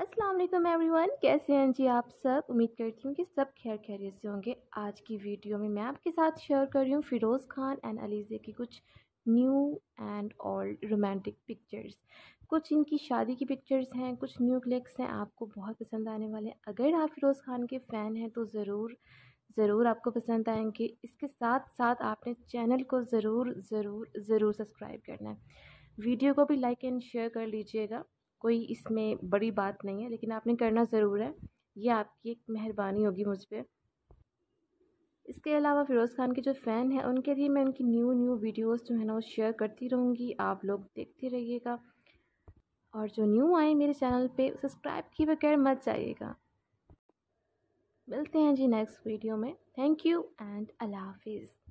अस्सलाम वालेकुम एवरीवन कैसे हैं जी आप सब उम्मीद करती हूँ कि सब खैर खैरियत से होंगे आज की वीडियो में मैं आपके साथ शेयर कर रही हूँ फ़िरोज़ खान एंड अलीज़े की कुछ new and old romantic pictures कुछ इनकी शादी की पिक्चर्स हैं कुछ न्यू क्लिक्स हैं आपको बहुत पसंद आने वाले हैं अगर आप फ़िरोज़ खान के फ़ैन हैं तो ज़रूर ज़रूर आपको पसंद आएंगे इसके साथ साथ आपने चैनल को ज़रूर ज़रूर ज़रूर सब्सक्राइब करना है वीडियो को भी लाइक एंड शेयर कर लीजिएगा कोई इसमें बड़ी बात नहीं है लेकिन आपने करना ज़रूर है ये आपकी एक मेहरबानी होगी मुझ पर इसके अलावा फ़िरोज़ खान के जो फ़ैन हैं उनके लिए मैं उनकी न्यू न्यू वीडियोस जो है ना वो शेयर करती रहूँगी आप लोग देखते रहिएगा और जो न्यू आए मेरे चैनल पे सब्सक्राइब की बगैर मत जाइएगा मिलते हैं जी नेक्स्ट वीडियो में थैंक यू एंड अल्लाह हाफिज़